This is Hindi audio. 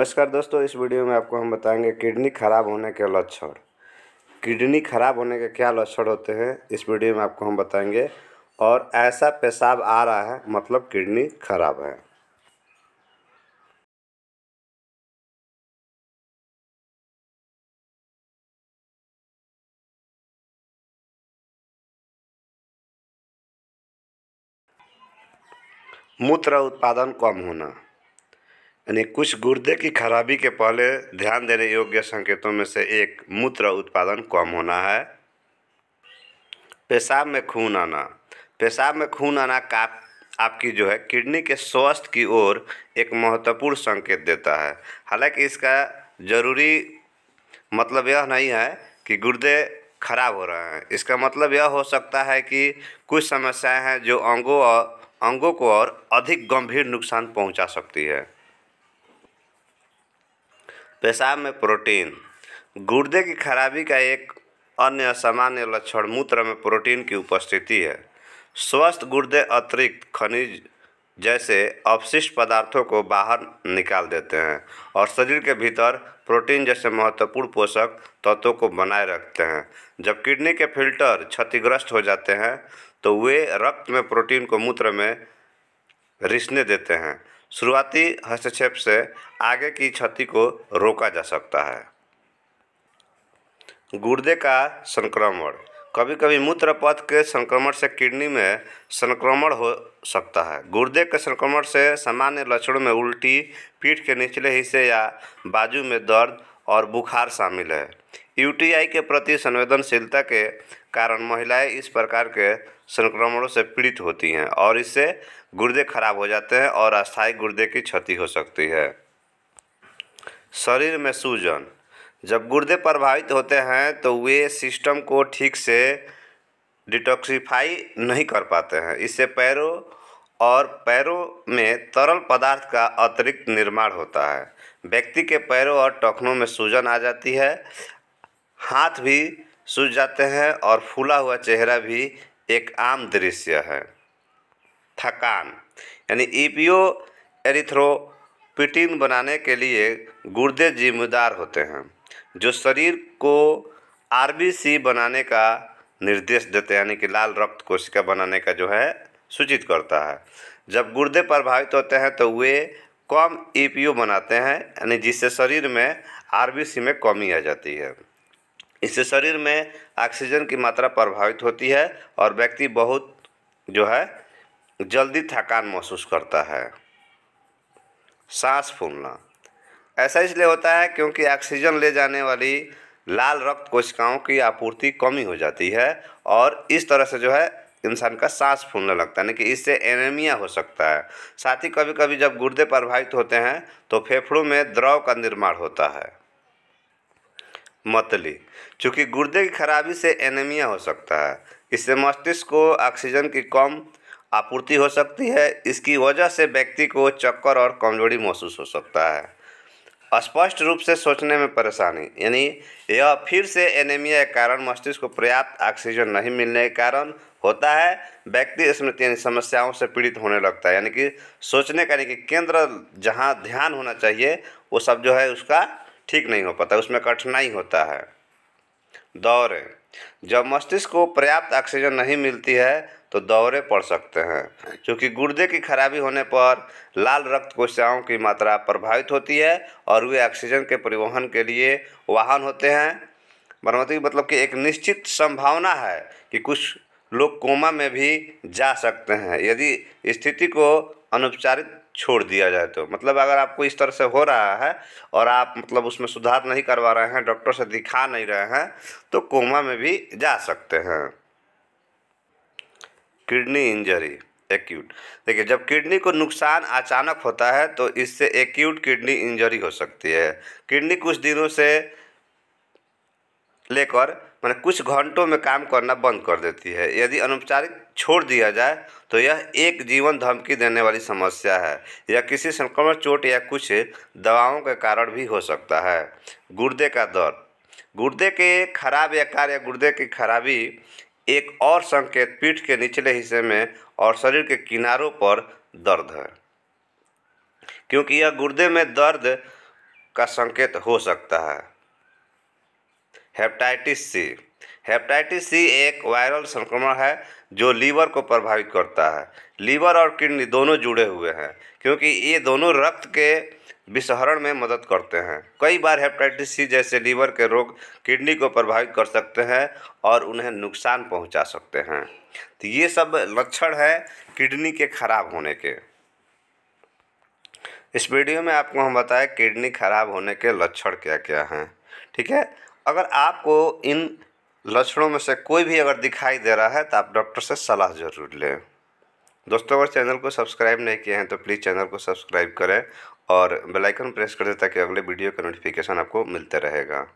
नमस्कार दोस्तों इस वीडियो में आपको हम बताएंगे किडनी खराब होने के लक्षण किडनी खराब होने के क्या लक्षण होते हैं इस वीडियो में आपको हम बताएंगे और ऐसा पेशाब आ रहा है मतलब किडनी खराब है मूत्र उत्पादन कम होना यानी कुछ गुर्दे की खराबी के पहले ध्यान देने योग्य संकेतों में से एक मूत्र उत्पादन कम होना है पेशाब में खून आना पेशाब में खून आना का आपकी जो है किडनी के स्वास्थ्य की ओर एक महत्वपूर्ण संकेत देता है हालांकि इसका ज़रूरी मतलब यह नहीं है कि गुर्दे खराब हो रहे हैं इसका मतलब यह हो सकता है कि कुछ समस्याएं हैं जो अंगों और अंगों को और अधिक गंभीर नुकसान पहुंचा सकती है पेशाब में प्रोटीन गुर्दे की खराबी का एक अन्य असामान्य लक्षण मूत्र में प्रोटीन की उपस्थिति है स्वस्थ गुर्दे अतिरिक्त खनिज जैसे अपशिष्ट पदार्थों को बाहर निकाल देते हैं और शरीर के भीतर प्रोटीन जैसे महत्वपूर्ण पोषक तत्वों को बनाए रखते हैं जब किडनी के फिल्टर क्षतिग्रस्त हो जाते हैं तो वे रक्त में प्रोटीन को मूत्र में रिसने देते हैं शुरुआती हस्तक्षेप से आगे की क्षति को रोका जा सकता है गुर्दे का संक्रमण कभी कभी मूत्र पथ के संक्रमण से किडनी में संक्रमण हो सकता है गुर्दे के संक्रमण से सामान्य लक्षणों में उल्टी पीठ के निचले हिस्से या बाजू में दर्द और बुखार शामिल है यूटीआई के प्रति संवेदनशीलता के कारण महिलाएं इस प्रकार के संक्रमणों से पीड़ित होती हैं और इससे गुर्दे खराब हो जाते हैं और अस्थायी गुर्दे की क्षति हो सकती है शरीर में सूजन जब गुर्दे प्रभावित होते हैं तो वे सिस्टम को ठीक से डिटॉक्सीफाई नहीं कर पाते हैं इससे पैरों और पैरों में तरल पदार्थ का अतिरिक्त निर्माण होता है व्यक्ति के पैरों और टखनों में सूजन आ जाती है हाथ भी सूझ जाते हैं और फूला हुआ चेहरा भी एक आम दृश्य है थकान यानी ईपीओ एरिथ्रोपिटिन बनाने के लिए गुर्दे जिम्मेदार होते हैं जो शरीर को आरबीसी बनाने का निर्देश देते हैं यानी कि लाल रक्त कोशिका बनाने का जो है सूचित करता है जब गुर्दे प्रभावित होते हैं तो वे कम ईपीओ बनाते हैं यानी जिससे शरीर में आरबीसी में कमी आ जाती है इससे शरीर में ऑक्सीजन की मात्रा प्रभावित होती है और व्यक्ति बहुत जो है जल्दी थकान महसूस करता है सांस फूलना ऐसा इसलिए होता है क्योंकि ऑक्सीजन ले जाने वाली लाल रक्त कोशिकाओं की आपूर्ति कमी हो जाती है और इस तरह से जो है इंसान का सांस फूलने लगता है यानी कि इससे एनेमिया हो सकता है साथ ही कभी कभी जब गुर्दे प्रभावित होते हैं तो फेफड़ों में द्रव का निर्माण होता है मत ली चूँकि गुर्दे की खराबी से एनेमिया हो सकता है इससे मस्तिष्क को ऑक्सीजन की कम आपूर्ति हो सकती है इसकी वजह से व्यक्ति को चक्कर और कमजोरी महसूस हो सकता है स्पष्ट रूप से सोचने में परेशानी यानी यह फिर से एनेमिया के कारण मस्तिष्क को पर्याप्त ऑक्सीजन नहीं मिलने के कारण होता है व्यक्ति स्मृति यानी समस्याओं से पीड़ित होने लगता है यानी कि सोचने का यानी कि केंद्र जहाँ ध्यान होना चाहिए वो सब जो है उसका ठीक नहीं हो पाता उसमें कठिनाई होता है दौरे जब मस्तिष्क को पर्याप्त ऑक्सीजन नहीं मिलती है तो दौरे पड़ सकते हैं क्योंकि गुर्दे की खराबी होने पर लाल रक्त कोशिकाओं की मात्रा प्रभावित होती है और वे ऑक्सीजन के परिवहन के लिए वाहन होते हैं मरमती मतलब कि एक निश्चित संभावना है कि कुछ लोग कोमा में भी जा सकते हैं यदि स्थिति को अनुपचारित छोड़ दिया जाए तो मतलब अगर आपको इस तरह से हो रहा है और आप मतलब उसमें सुधार नहीं करवा रहे हैं डॉक्टर से दिखा नहीं रहे हैं तो कोमा में भी जा सकते हैं किडनी इंजरी एक्यूट देखिए जब किडनी को नुकसान अचानक होता है तो इससे एक्यूट किडनी इंजरी हो सकती है किडनी कुछ दिनों से लेकर मैंने कुछ घंटों में काम करना बंद कर देती है यदि अनौपचारिक छोड़ दिया जाए तो यह एक जीवन धमकी देने वाली समस्या है यह किसी संक्रमण चोट या कुछ दवाओं के कारण भी हो सकता है गुर्दे का दर्द गुर्दे के खराब या कार्य गुर्दे की खराबी एक और संकेत पीठ के निचले हिस्से में और शरीर के किनारों पर दर्द है क्योंकि यह गुर्दे में दर्द का संकेत हो सकता है हेपेटाइटिस सी हेपेटाइटिस सी एक वायरल संक्रमण है जो लीवर को प्रभावित करता है लीवर और किडनी दोनों जुड़े हुए हैं क्योंकि ये दोनों रक्त के विसहरण में मदद करते हैं कई बार हेपेटाइटिस सी जैसे लीवर के रोग किडनी को प्रभावित कर सकते हैं और उन्हें नुकसान पहुंचा सकते हैं तो ये सब लक्षण है किडनी के खराब होने के इस वीडियो में आपको हम बताएं किडनी खराब होने के लक्षण क्या क्या हैं ठीक है अगर आपको इन लक्षणों में से कोई भी अगर दिखाई दे रहा है तो आप डॉक्टर से सलाह ज़रूर लें दोस्तों अगर चैनल को सब्सक्राइब नहीं किए हैं तो प्लीज़ चैनल को सब्सक्राइब करें और बेल आइकन प्रेस कर दें ताकि अगले वीडियो का नोटिफिकेशन आपको मिलता रहेगा